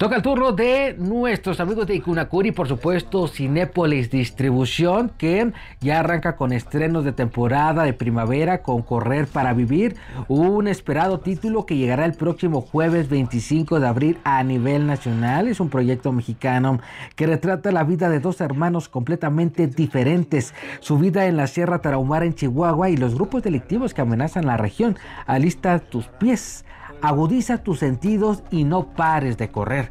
Toca el turno de nuestros amigos de Ikunakuri, por supuesto, Cinépolis Distribución, que ya arranca con estrenos de temporada de primavera con Correr para Vivir, un esperado título que llegará el próximo jueves 25 de abril a nivel nacional. Es un proyecto mexicano que retrata la vida de dos hermanos completamente diferentes, su vida en la Sierra Tarahumara en Chihuahua y los grupos delictivos que amenazan la región. Alista tus pies Agudiza tus sentidos y no pares de correr.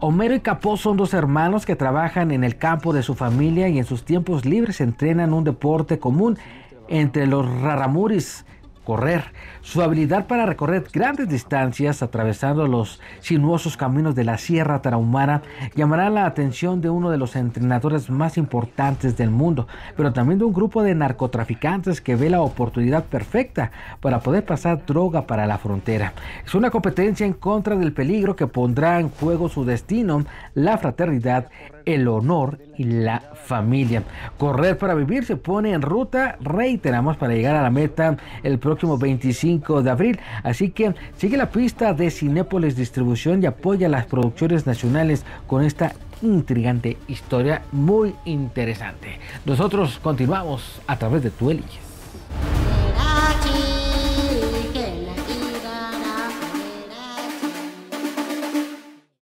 Homero y Capó son dos hermanos que trabajan en el campo de su familia y en sus tiempos libres entrenan un deporte común entre los raramuris correr. Su habilidad para recorrer grandes distancias atravesando los sinuosos caminos de la Sierra Tarahumara llamará la atención de uno de los entrenadores más importantes del mundo, pero también de un grupo de narcotraficantes que ve la oportunidad perfecta para poder pasar droga para la frontera. Es una competencia en contra del peligro que pondrá en juego su destino, la fraternidad, el honor y la familia. Correr para vivir se pone en ruta, reiteramos, para llegar a la meta el próximo 25 de abril. Así que sigue la pista de Cinépolis Distribución y apoya las producciones nacionales con esta intrigante historia muy interesante. Nosotros continuamos a través de Tu